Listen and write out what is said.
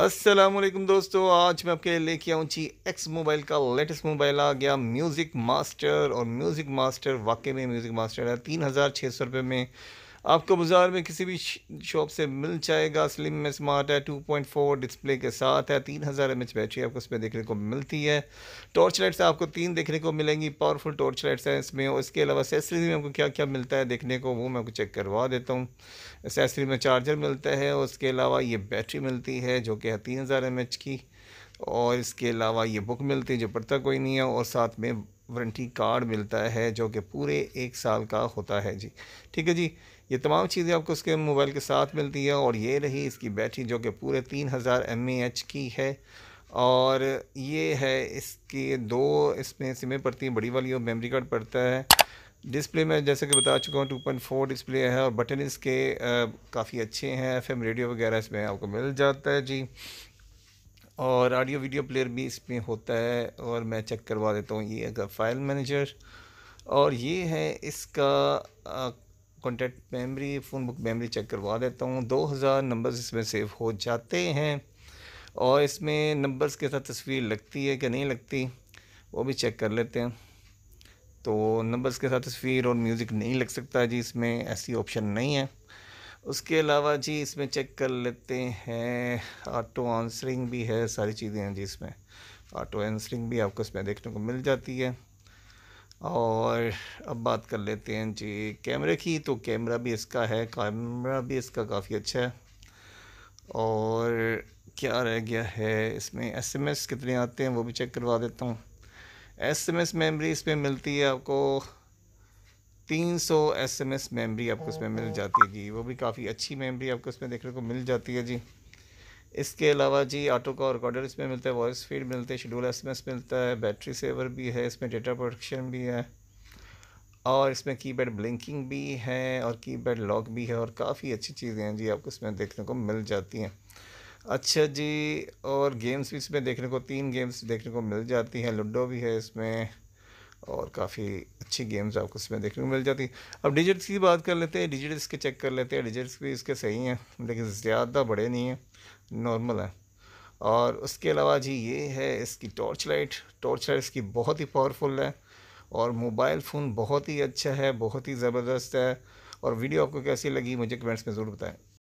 अस्सलाम वालेकुम दोस्तों आज मैं आपके लेके आऊँ ची एक्स मोबाइल का लेटेस्ट मोबाइल आ गया म्यूज़िक मास्टर और म्यूज़िक मास्टर वाकई में म्यूज़िक मास्टर है तीन हज़ार छः सौ रुपये में आपको बाज़ार में किसी भी शॉप से मिल जाएगा स्लिम में स्मार्ट है 2.4 डिस्प्ले के साथ है 3000 हज़ार एम बैटरी आपको इसमें देखने को मिलती है टॉर्च लाइट्स आपको तीन देखने को मिलेंगी पावरफुल टॉर्च लाइट्स हैं इसमें और इसके अलावा एसेसरीज में आपको क्या क्या मिलता है देखने को वो मैं आपको चेक करवा देता हूँ एसेसरी में चार्जर मिलता है और उसके अलावा ये बैटरी मिलती है जो कि है तीन हज़ार की और इसके अलावा ये बुक मिलती है जो पढ़ता कोई नहीं है और साथ में वारंटी कार्ड मिलता है जो कि पूरे एक साल का होता है जी ठीक है जी ये तमाम चीज़ें आपको उसके मोबाइल के साथ मिलती है और ये रही इसकी बैटरी जो कि पूरे तीन हज़ार एम की है और ये है इसकी दो इसमें सिमें पड़ती हैं बड़ी वाली और मेमोरी कार्ड पड़ता है डिस्प्ले में जैसे कि बता चुका हूँ टू पॉइंट फोर डिस्प्ले है और बटन इसके काफ़ी अच्छे हैं एफएम रेडियो वगैरह इसमें आपको मिल जाता है जी और ऑडियो वीडियो प्लेयर भी इसमें होता है और मैं चेक करवा देता हूँ ये अगर फाइल मैनेजर और ये है इसका contact memory phone book memory check करवा देता हूँ 2000 नंबर्स इसमें सेव हो जाते हैं और इसमें नंबर्स के साथ तस्वीर लगती है कि नहीं लगती वो भी चेक कर लेते हैं तो नंबर्स के साथ तस्वीर और म्यूज़िक नहीं लग सकता जी इसमें ऐसी ऑप्शन नहीं है उसके अलावा जी इसमें चेक कर लेते हैं ऑटो आंसरिंग भी है सारी चीज़ें हैं जी इसमें ऑटो आंसरिंग भी आपको इसमें देखने को मिल जाती है और अब बात कर लेते हैं जी कैमरे की तो कैमरा भी इसका है कैमरा भी इसका काफ़ी अच्छा है और क्या रह गया है इसमें एसएमएस कितने आते हैं वो भी चेक करवा देता हूँ एसएमएस मेमोरी इसमें मिलती है आपको तीन सौ एस एम एस मेमरी आपको इसमें मिल जाती है जी वो भी काफ़ी अच्छी मेमरी आपको इसमें देखने को मिल जाती है जी इसके अलावा जी ऑटो का रिकॉर्डर इसमें मिलता है वॉइस फीड मिलते हैं शेड्यूल एस एम एस मिलता है बैटरी सेवर भी है इसमें डेटा प्रोटेक्शन भी है और इसमें कीपैड ब्लिंकिंग भी है और कीपैड लॉक भी है और काफ़ी अच्छी चीज़ें हैं जी आपको इसमें देखने को मिल जाती हैं अच्छा जी और गेम्स भी इसमें देखने को तीन गेम्स देखने को मिल जाती हैं लूडो भी है इसमें और काफ़ी अच्छी गेम्स आपको इसमें देखने को मिल जाती अब डिजिट्स की बात कर लेते हैं डिजिट्स के चेक कर लेते हैं डिजिट्स भी इसके सही हैं लेकिन ज़्यादा बड़े नहीं हैं नॉर्मल हैं और उसके अलावा जी ये है इसकी टॉर्च लाइट टॉर्च लाइट इसकी बहुत ही पावरफुल है और मोबाइल फ़ोन बहुत ही अच्छा है बहुत ही ज़बरदस्त है और वीडियो आपको कैसी लगी मुझे कमेंट्स में ज़रूर बताएँ